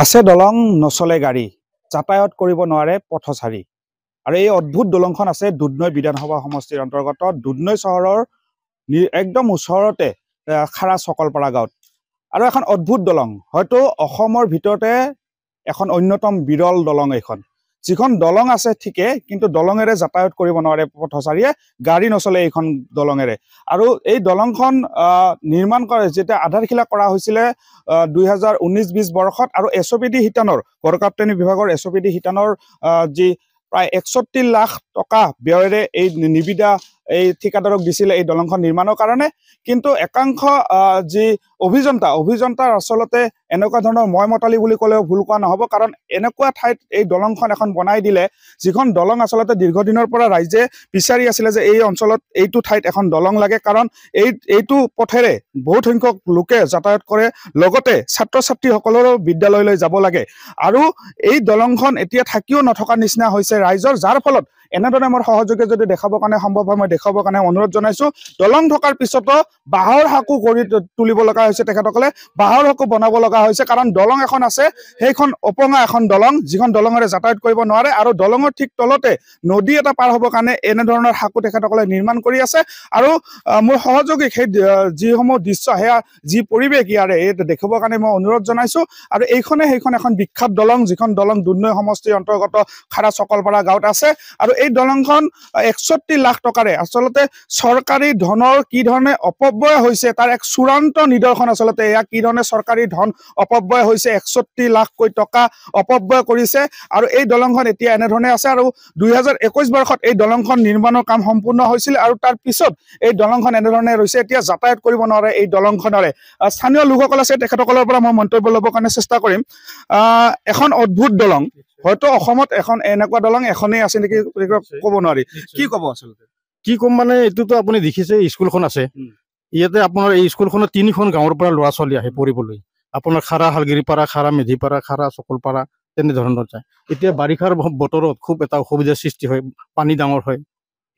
আছে দলং নচলে গাড়ী যাতায়ত কৰিব নোৱাৰে পথচাৰী আৰু এই অদ্ভুত দলংখন আছে দুধনৈ বিধানসভা সমষ্টিৰ অন্তৰ্গত দুধনৈ চহৰৰ একদম ওচৰতে খাৰা চকলপাৰা গাঁৱত আৰু এখন অদ্ভুত দলং হয়তো অসমৰ ভিতৰতে এখন অন্যতম বিৰল দলং এইখন যিখন দলং আছে ঠিকে কিন্তু দলঙেৰে যাতায়াত কৰিব নোৱাৰে পথচাৰীয়ে গাড়ী নচলে এইখন দলঙেৰে আৰু এই দলংখন নিৰ্মাণ কৰে যেতিয়া আধাৰশিলা কৰা হৈছিলে দুই হাজাৰ বৰ্ষত আৰু এছ অ' পি ডি শিতানৰ গড়কাপ্তানী বিভাগৰ এছ অ' পি ডি শিতানৰ যি প্ৰায় একষষ্ঠি লাখ টকা ব্যয়েৰে এই নিবিদা এই ঠিকাদাৰক দিছিলে এই দলংখন নিৰ্মাণৰ কাৰণে কিন্তু একাংশ যি অভিযন্তা অভিযন্তাৰ আচলতে এনেকুৱা ধৰণৰ মই মতালি বুলি ভুল কোৱা নহ'ব কাৰণ এনেকুৱা ঠাইত এই দলংখন এখন বনাই দিলে যিখন দলং আচলতে দীৰ্ঘদিনৰ পৰা ৰাইজে বিচাৰি আছিলে যে এই অঞ্চলত এইটো ঠাইত এখন দলং লাগে কাৰণ এই এইটো পথেৰে বহুত সংখ্যক লোকে যাতায়াত কৰে লগতে ছাত্ৰ ছাত্ৰীসকলৰো বিদ্যালয়লৈ যাব লাগে আৰু এই দলংখন এতিয়া থাকিও নথকাৰ নিচিনা হৈছে ৰাইজৰ যাৰ ফলত এনেধৰণে মোৰ সহযোগে যদি দেখাবৰ কাৰণে সম্ভৱ হয় মই দেখাবৰ কাৰণে অনুৰোধ জনাইছো দলং থকাৰ পিছতো বাঁহৰ সাকু গঢ়ি তুলিব লগা হৈছে তেখেতসকলে বাঁহৰ সাকু বনাব লগা হৈছে কাৰণ দলং এখন আছে সেইখন অপঙা এখন দলং যিখন দলঙেৰে যাতায়াত কৰিব নোৱাৰে আৰু দলঙৰ ঠিক তলতে নদী এটা পাৰ হ'বৰ কাৰণে এনেধৰণৰ সাকু তেখেতসকলে নিৰ্মাণ কৰি আছে আৰু মোৰ সহযোগী সেই যিসমূহ দৃশ্য সেয়া যি পৰিৱেশ ইয়াৰে এই দেখুৱাবৰ কাৰণে মই অনুৰোধ জনাইছো আৰু এইখনে সেইখন এখন বিখ্যাত দলং যিখন দলং দুৰ্নৈ সমষ্টিৰ অন্তৰ্গত খাৰা চকলপাৰা গাঁৱত আছে আৰু এই দলংখন একষষ্ঠি লাখ টকাৰে আচলতে চৰকাৰী ধনৰ কি ধৰণে অপব্যয় হৈছে তাৰ এক চূড়ান্ত নিদৰ্শন আচলতে এয়া কি ধৰণে চৰকাৰী ধন অপব্যয় হৈছে একষষ্ঠি লাখকৈ টকা অপব্যয় কৰিছে আৰু এই দলংখন এতিয়া এনেধৰণে আছে আৰু দুহেজাৰ বৰ্ষত এই দলংখন নিৰ্মাণৰ কাম সম্পূৰ্ণ হৈছিল আৰু তাৰ পিছত এই দলংখন এনেধৰণে ৰৈছে এতিয়া যাতায়াত কৰিব নোৱাৰে এই দলংখনৰে স্থানীয় লোকসকল আছে তেখেতসকলৰ পৰা মই মন্তব্য লবৰ কাৰণে চেষ্টা কৰিম আহ এখন অদ্ভুত দলং হয়তো অসমত এখন এনেকুৱা দলং এখনেই আছে নেকি ক'ব নোৱাৰি কি ক'ব আচলতে কি কম মানে এইটোতো আপুনি দেখিছে স্কুলখন আছে ইয়াতে আপোনাৰ এই স্কুলখনত তিনিখন গাঁৱৰ পৰা ল'ৰা ছোৱালী আহে পঢ়িবলৈ আপোনাৰ খাৰা শালগিৰিপাৰা খাৰা মেধিপাৰা খাৰা চকলপাৰা তেনেধৰণৰ যায় এতিয়া বাৰিষাৰ বতৰত খুব এটা অসুবিধাৰ সৃষ্টি হয় পানী ডাঙৰ হয়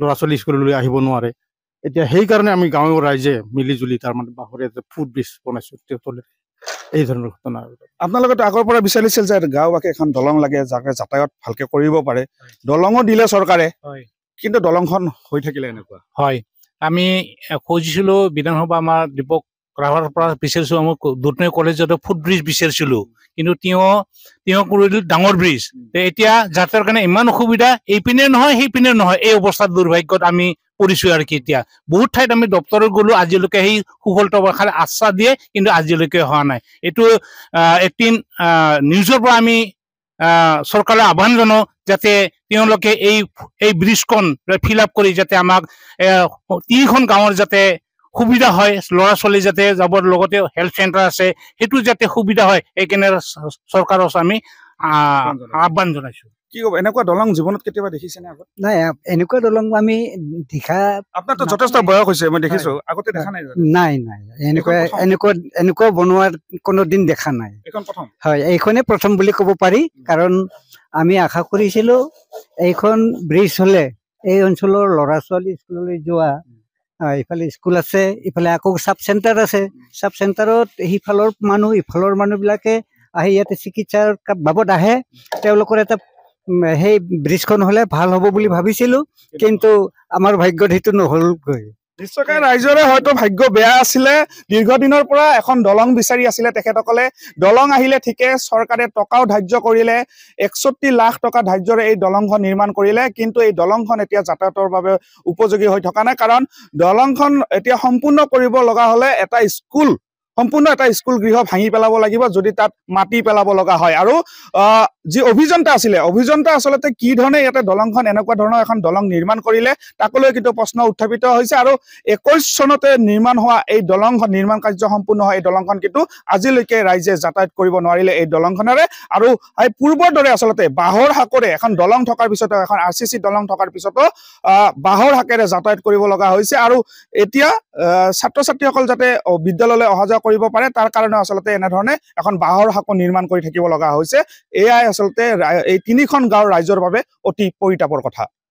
ল'ৰা ছোৱালী স্কুললৈ আহিব নোৱাৰে এতিয়া সেইকাৰণে আমি গাঁৱৰ ৰাইজে মিলি জুলি তাৰমানে বাঁহৰে ফুড ব্ৰিজ বনাইছো তলে এই ধৰণৰ ঘটনা আৰু আপোনালোকেতো আগৰ পৰা বিচাৰিছিল যে গাঁওবাসী এখন দলং লাগে যাতে যাতায়ত ভালকৈ কৰিব পাৰে দলঙো দিলে চৰকাৰে কিন্তু দলংখন হৈ থাকিলে এনেকুৱা হয় আমি খুজিছিলোঁ বিধানসভা আমাৰ দীপক ৰাভাৰ পৰা বিচাৰিছোঁ আমি দুধনৈ কলেজতে ফুটব্ৰিজ বিচাৰিছিলোঁ কিন্তু তেওঁ তেওঁ কৰিলোঁ ডাঙৰ ব্ৰিজ এতিয়া যাত্ৰাৰ কাৰণে ইমান অসুবিধা এইপিনে নহয় সেইপিনে নহয় এই অৱস্থাত দুৰ্ভাগ্যত আমি পৰিছোঁ আৰু কি এতিয়া বহুত ঠাইত আমি দপ্তৰত গ'লো আজিলৈকে সেই সুফল তবাসাৰে আশ্বাস দিয়ে কিন্তু আজিলৈকে হোৱা নাই এইটো এদিন নিউজৰ পৰা আমি চৰকাৰে আহ্বান জনাওঁ যাতে তেওঁলোকে এই এই ব্ৰিজখন ফিল আপ কৰি যাতে আমাক তিনিখন গাঁৱৰ যাতে সুবিধা হয় ল'ৰা ছোৱালী যাতে যাবৰ লগতে হেল্থ চেণ্টাৰ আছে সেইটো যাতে সুবিধা হয় সেইকাৰণে চৰকাৰৰ ওচৰত আমি আহ্বান জনাইছোঁ কি ক'ব এনেকুৱা দলং জীৱনত কেতিয়াবা দেখিছেনে আগত নাই এনেকুৱা দলং আমি দেখা আপোনাৰতো যথেষ্ট বয়স হৈছে মই দেখিছো আগতে দেখা নাই নাই নাই এনেকুৱা এনেকুৱা এনেকুৱা বনোৱাৰ কোনোদিন দেখা নাই এইখন প্ৰথম হয় এইখনে প্ৰথম বুলি ক'ব পাৰি কাৰণ আমি আশা কৰিছিলোঁ এইখন ব্ৰিজ হ'লে এই অঞ্চলৰ ল'ৰা ছোৱালী স্কুললৈ যোৱা ইফালে স্কুল আছে ইফালে আকৌ চাব চেণ্টাৰ আছে চাব চেণ্টাৰত সিফালৰ মানুহ ইফালৰ মানুহবিলাকে আহি ইয়াতে চিকিৎসাৰ বাবদ আহে তেওঁলোকৰ এটা সেই ব্ৰিজখন হলে ভাল হব বুলি ভাবিছিলো কিন্তু আমাৰ ভাগ্যত সেইটো নহলগৈ নিশ্চয়কৈ ৰাইজৰে হয়তো ভাগ্য বেয়া আছিলে দীৰ্ঘদিনৰ পৰা এখন দলং বিচাৰি আছিলে তেখেতসকলে দলং আহিলে ঠিকে চৰকাৰে টকাও ধাৰ্য কৰিলে একষষ্ঠি লাখ টকা ধাৰ্যৰে এই দলংখন নিৰ্মাণ কৰিলে কিন্তু এই দলংখন এতিয়া যাতায়াতৰ বাবে উপযোগী হৈ থকা নাই কাৰণ দলংখন এতিয়া সম্পূৰ্ণ কৰিব লগা হ'লে এটা স্কুল সম্পূৰ্ণ এটা স্কুল গৃহ ভাঙি পেলাব লাগিব যদি তাত মাটি পেলাব লগা হয় আৰু যি অভিযন্তা আছিলে অভিযন্তা আচলতে কি ধৰণে ইয়াতে দলংখন এনেকুৱা ধৰণৰ এখন দলং নিৰ্মাণ কৰিলে তাকলৈ কিন্তু প্ৰশ্ন উত্থাপিত হৈছে আৰু একৈছ চনতে নিৰ্মাণ হোৱা এই দলংখন নিৰ্মাণ কাৰ্য সম্পূৰ্ণ হয় এই দলংখন কিন্তু আজিলৈকে ৰাইজে যাতায়াত কৰিব নোৱাৰিলে এই দলংখনেৰে আৰু এই পূৰ্বৰ দৰে আচলতে বাঁহৰ হাকৰে এখন দলং থকাৰ পিছতো এখন আৰ চি চি দলং থকাৰ পিছতো বাঁহৰ হাকেৰে যাতায়াত কৰিব লগা হৈছে আৰু এতিয়া ছাত্ৰ ছাত্ৰীসকল যাতে বিদ্যালয়লৈ অহা যোৱা কৰিব পাৰে তাৰ কাৰণে আচলতে এনেধৰণে এখন বাঁহৰ শাকো নিৰ্মাণ কৰি থাকিব লগা হৈছে এয়াই আচলতে এই তিনিখন গাঁৱৰ ৰাইজৰ বাবে অতি পৰিতাপৰ কথা